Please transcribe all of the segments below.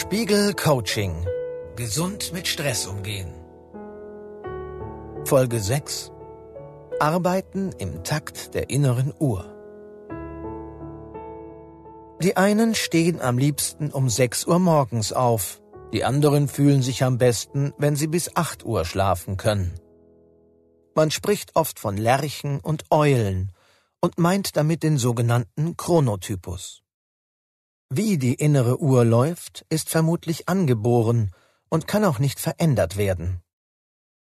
Spiegel Coaching. Gesund mit Stress umgehen. Folge 6. Arbeiten im Takt der inneren Uhr. Die einen stehen am liebsten um 6 Uhr morgens auf, die anderen fühlen sich am besten, wenn sie bis 8 Uhr schlafen können. Man spricht oft von Lerchen und Eulen und meint damit den sogenannten Chronotypus. Wie die innere Uhr läuft, ist vermutlich angeboren und kann auch nicht verändert werden.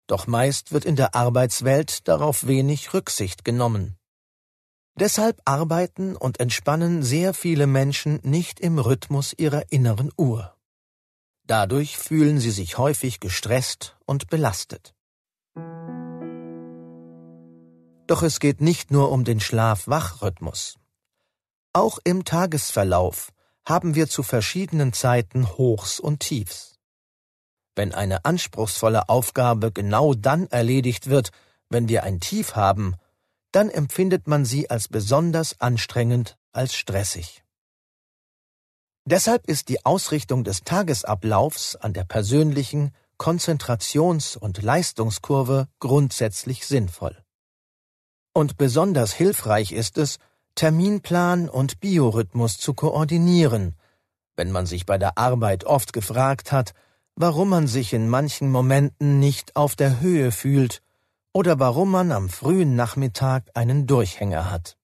Doch meist wird in der Arbeitswelt darauf wenig Rücksicht genommen. Deshalb arbeiten und entspannen sehr viele Menschen nicht im Rhythmus ihrer inneren Uhr. Dadurch fühlen sie sich häufig gestresst und belastet. Doch es geht nicht nur um den Schlaf-Wach-Rhythmus. Auch im Tagesverlauf haben wir zu verschiedenen Zeiten Hochs und Tiefs. Wenn eine anspruchsvolle Aufgabe genau dann erledigt wird, wenn wir ein Tief haben, dann empfindet man sie als besonders anstrengend, als stressig. Deshalb ist die Ausrichtung des Tagesablaufs an der persönlichen Konzentrations- und Leistungskurve grundsätzlich sinnvoll. Und besonders hilfreich ist es, Terminplan und Biorhythmus zu koordinieren, wenn man sich bei der Arbeit oft gefragt hat, warum man sich in manchen Momenten nicht auf der Höhe fühlt oder warum man am frühen Nachmittag einen Durchhänger hat.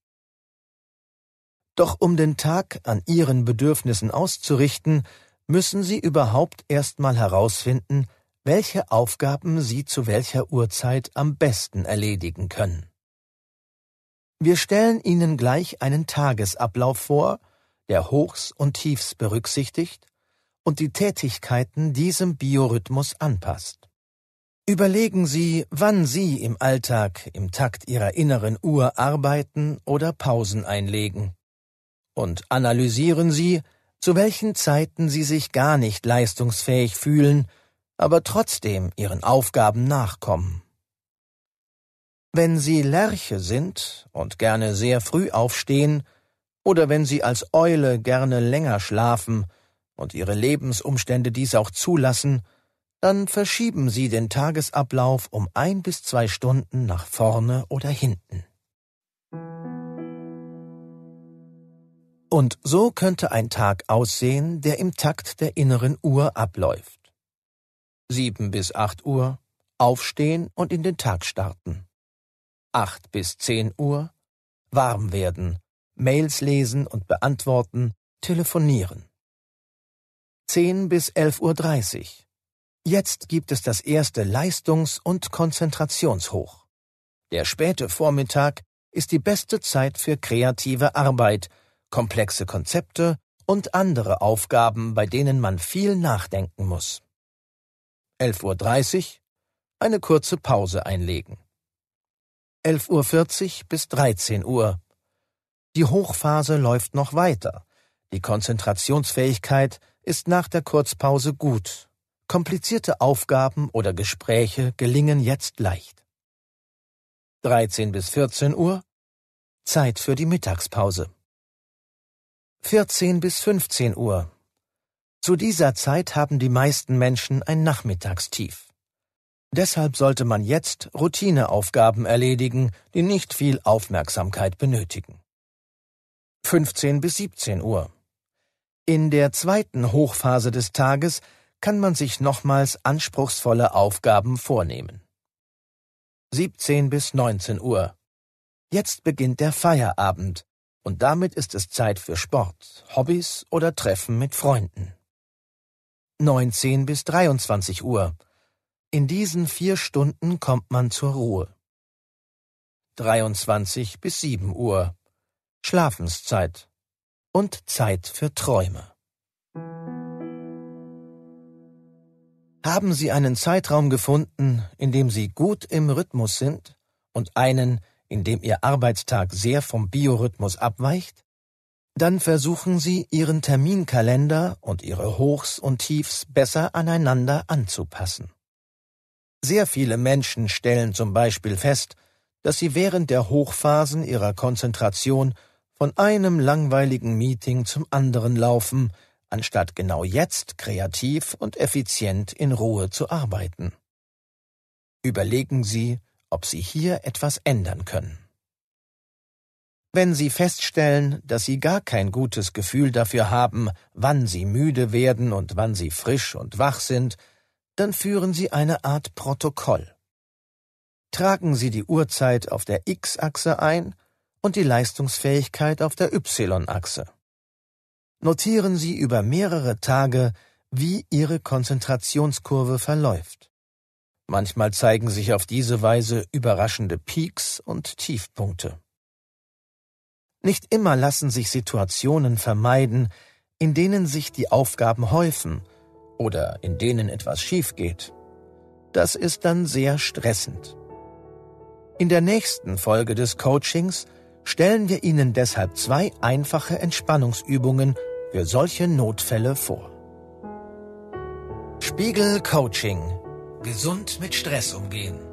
Doch um den Tag an ihren Bedürfnissen auszurichten, müssen sie überhaupt erstmal herausfinden, welche Aufgaben sie zu welcher Uhrzeit am besten erledigen können. Wir stellen Ihnen gleich einen Tagesablauf vor, der Hochs und Tiefs berücksichtigt und die Tätigkeiten diesem Biorhythmus anpasst. Überlegen Sie, wann Sie im Alltag im Takt Ihrer inneren Uhr arbeiten oder Pausen einlegen. Und analysieren Sie, zu welchen Zeiten Sie sich gar nicht leistungsfähig fühlen, aber trotzdem Ihren Aufgaben nachkommen. Wenn sie Lerche sind und gerne sehr früh aufstehen, oder wenn sie als Eule gerne länger schlafen und ihre Lebensumstände dies auch zulassen, dann verschieben sie den Tagesablauf um ein bis zwei Stunden nach vorne oder hinten. Und so könnte ein Tag aussehen, der im Takt der inneren Uhr abläuft. Sieben bis acht Uhr, aufstehen und in den Tag starten. 8 bis 10 Uhr, warm werden, Mails lesen und beantworten, telefonieren. 10 bis 11.30 Uhr. Jetzt gibt es das erste Leistungs- und Konzentrationshoch. Der späte Vormittag ist die beste Zeit für kreative Arbeit, komplexe Konzepte und andere Aufgaben, bei denen man viel nachdenken muss. 11.30 Uhr eine kurze Pause einlegen. 11.40 Uhr bis 13 Uhr. Die Hochphase läuft noch weiter. Die Konzentrationsfähigkeit ist nach der Kurzpause gut. Komplizierte Aufgaben oder Gespräche gelingen jetzt leicht. 13 bis 14 Uhr Zeit für die Mittagspause. 14 bis 15 Uhr. Zu dieser Zeit haben die meisten Menschen ein Nachmittagstief. Deshalb sollte man jetzt Routineaufgaben erledigen, die nicht viel Aufmerksamkeit benötigen. 15 bis 17 Uhr. In der zweiten Hochphase des Tages kann man sich nochmals anspruchsvolle Aufgaben vornehmen. 17 bis 19 Uhr. Jetzt beginnt der Feierabend und damit ist es Zeit für Sport, Hobbys oder Treffen mit Freunden. 19 bis 23 Uhr. In diesen vier Stunden kommt man zur Ruhe. 23 bis 7 Uhr. Schlafenszeit und Zeit für Träume. Haben Sie einen Zeitraum gefunden, in dem Sie gut im Rhythmus sind und einen, in dem Ihr Arbeitstag sehr vom Biorhythmus abweicht? Dann versuchen Sie, Ihren Terminkalender und Ihre Hochs und Tiefs besser aneinander anzupassen. Sehr viele Menschen stellen zum Beispiel fest, dass sie während der Hochphasen ihrer Konzentration von einem langweiligen Meeting zum anderen laufen, anstatt genau jetzt kreativ und effizient in Ruhe zu arbeiten. Überlegen Sie, ob Sie hier etwas ändern können. Wenn Sie feststellen, dass Sie gar kein gutes Gefühl dafür haben, wann Sie müde werden und wann Sie frisch und wach sind, dann führen Sie eine Art Protokoll. Tragen Sie die Uhrzeit auf der X-Achse ein und die Leistungsfähigkeit auf der Y-Achse. Notieren Sie über mehrere Tage, wie Ihre Konzentrationskurve verläuft. Manchmal zeigen sich auf diese Weise überraschende Peaks und Tiefpunkte. Nicht immer lassen sich Situationen vermeiden, in denen sich die Aufgaben häufen oder in denen etwas schief geht, das ist dann sehr stressend. In der nächsten Folge des Coachings stellen wir Ihnen deshalb zwei einfache Entspannungsübungen für solche Notfälle vor. Spiegel Coaching. Gesund mit Stress umgehen.